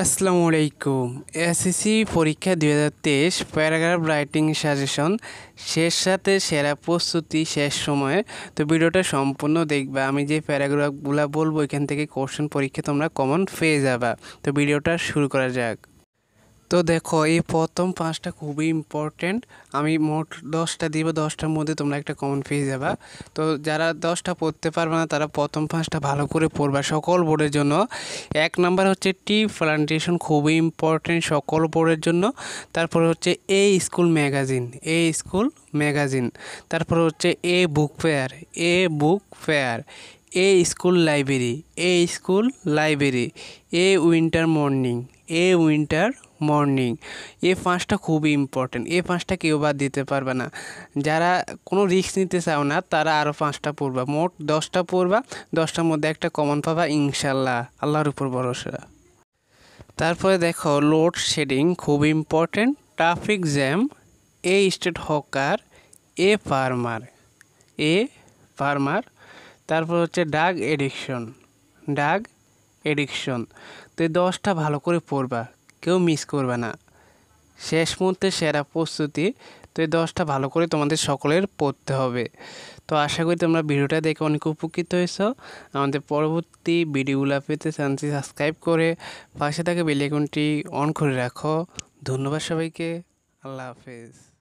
আসসালামু আলাইকুম এসএসসি পরীক্ষা দুই হাজার তেইশ প্যারাগ্রাফ রাইটিং সাজেশন শেষ সাথে সেরা প্রস্তুতি শেষ সময়ে তো ভিডিওটা সম্পূর্ণ দেখবা আমি যে প্যারাগ্রাফগুলো বলবো এখান থেকে কোশ্চেন পরীক্ষা তোমরা কমন পেয়ে যাবা তো ভিডিওটা শুরু করা যাক তো দেখো এই প্রথম পাঁচটা খুবই ইম্পর্টেন্ট আমি মোট দশটা দিব দশটার মধ্যে তোমরা একটা কমন পেয়ে যাবা তো যারা দশটা পড়তে পারবে না তারা প্রথম পাঁচটা ভালো করে পড়বা সকল বোর্ডের জন্য এক নাম্বার হচ্ছে টি প্লান্টেশন খুবই ইম্পর্টেন্ট সকল বোর্ডের জন্য তারপরে হচ্ছে a school magazine a school magazine তারপর হচ্ছে a book fair a book fair a school library a school library a winter morning a winter morning এ পাঁচটা খুবই ইম্পর্টেন্ট এ পাঁচটা কেউ বাদ দিতে পারবে না যারা কোনো রিস্ক নিতে চাও না তারা আরও পাঁচটা পড়বা মোট দশটা পড়বা দশটার মধ্যে একটা কমন পাবা ইনশাল্লাহ আল্লাহর উপর ভরসা তারপরে দেখো লোড শেডিং খুব important traffic jam a street hawker a farmer a farmer তারপর হচ্ছে ডাগ এডিকশন ডাগ এডিকশন তো দশটা ভালো করে পড়বা কেউ মিস করবে না শেষ মুহূর্তে সেরা প্রস্তুতি তো এই দশটা ভালো করে তোমাদের সকলের পড়তে হবে তো আশা করি তোমরা ভিডিওটা দেখে অনেক উপকৃত হয়েছ আমাদের পরবর্তী ভিডিওগুলো পেতে চ্যানেলটি সাবস্ক্রাইব করে পাশে থাকে বেল অন করে রাখো ধন্যবাদ সবাইকে আল্লাহ হাফেজ